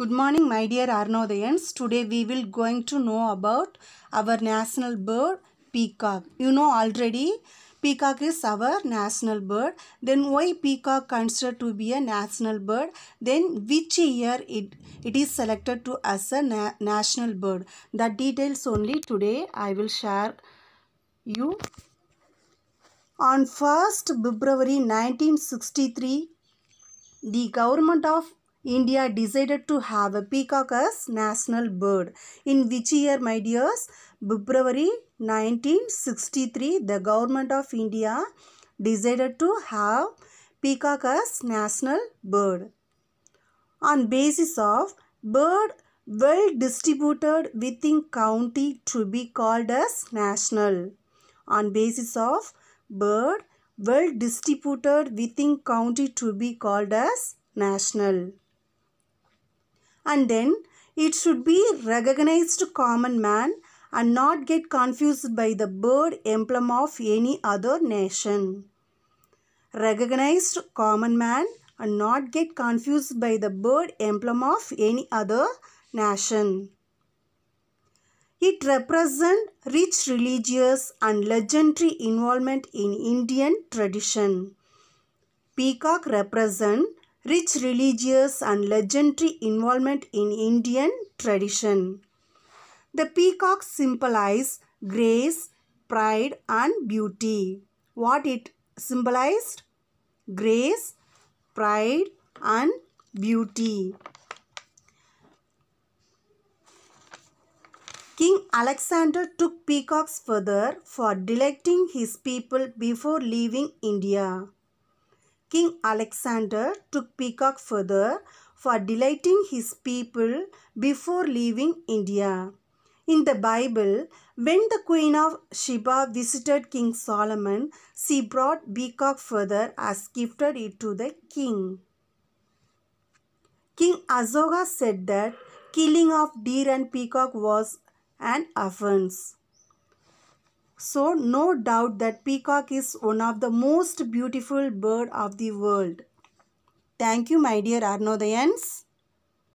Good morning my dear Arnodayans. Today we will going to know about our national bird peacock. You know already peacock is our national bird. Then why peacock considered to be a national bird? Then which year it, it is selected to as a na national bird? The details only today I will share you. On 1st February 1963, the government of India decided to have a peacock as national bird. In which year, my dears? February 1963, the government of India decided to have peacock as national bird. On basis of bird well distributed within county to be called as national. On basis of bird well distributed within county to be called as national and then it should be recognized common man and not get confused by the bird emblem of any other nation. Recognized common man and not get confused by the bird emblem of any other nation. It represents rich religious and legendary involvement in Indian tradition. Peacock represents rich religious and legendary involvement in Indian tradition. The peacock symbolizes grace, pride and beauty. What it symbolized? Grace, pride and beauty. King Alexander took peacocks further for delighting his people before leaving India. King Alexander took peacock further for delighting his people before leaving India. In the Bible, when the Queen of Sheba visited King Solomon, she brought peacock feather as gifted it to the king. King Azoga said that killing of deer and peacock was an offense. So no doubt that peacock is one of the most beautiful bird of the world. Thank you my dear Arnodayans.